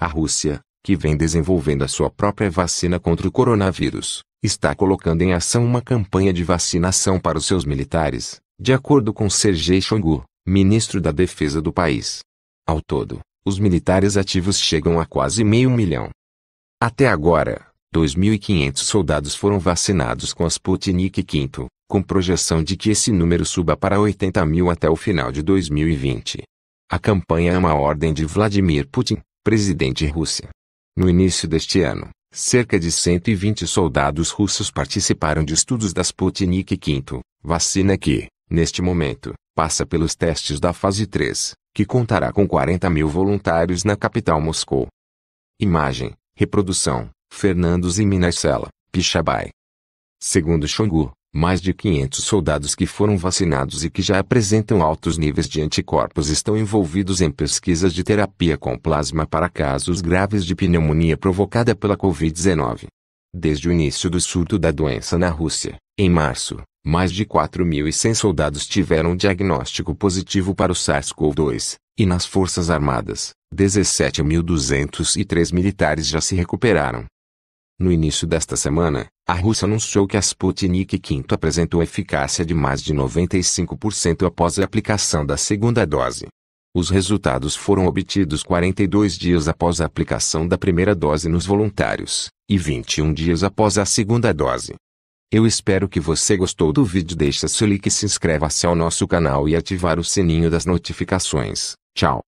A Rússia, que vem desenvolvendo a sua própria vacina contra o coronavírus, está colocando em ação uma campanha de vacinação para os seus militares, de acordo com Sergei Shoigu, ministro da Defesa do país. Ao todo, os militares ativos chegam a quase meio milhão. Até agora, 2.500 soldados foram vacinados com a Sputnik V, com projeção de que esse número suba para 80 mil até o final de 2020. A campanha é uma ordem de Vladimir Putin, presidente Rússia. No início deste ano, cerca de 120 soldados russos participaram de estudos da Sputnik V, vacina que, neste momento, passa pelos testes da fase 3, que contará com 40 mil voluntários na capital Moscou. Imagem, reprodução, Fernandos e Minasela, Segundo Xongu, mais de 500 soldados que foram vacinados e que já apresentam altos níveis de anticorpos estão envolvidos em pesquisas de terapia com plasma para casos graves de pneumonia provocada pela Covid-19. Desde o início do surto da doença na Rússia, em março, mais de 4.100 soldados tiveram diagnóstico positivo para o SARS-CoV-2, e nas Forças Armadas, 17.203 militares já se recuperaram. No início desta semana, a Rússia anunciou que a Sputnik V apresentou eficácia de mais de 95% após a aplicação da segunda dose. Os resultados foram obtidos 42 dias após a aplicação da primeira dose nos voluntários, e 21 dias após a segunda dose. Eu espero que você gostou do vídeo. deixe seu like, se inscreva-se ao nosso canal e ativar o sininho das notificações. Tchau!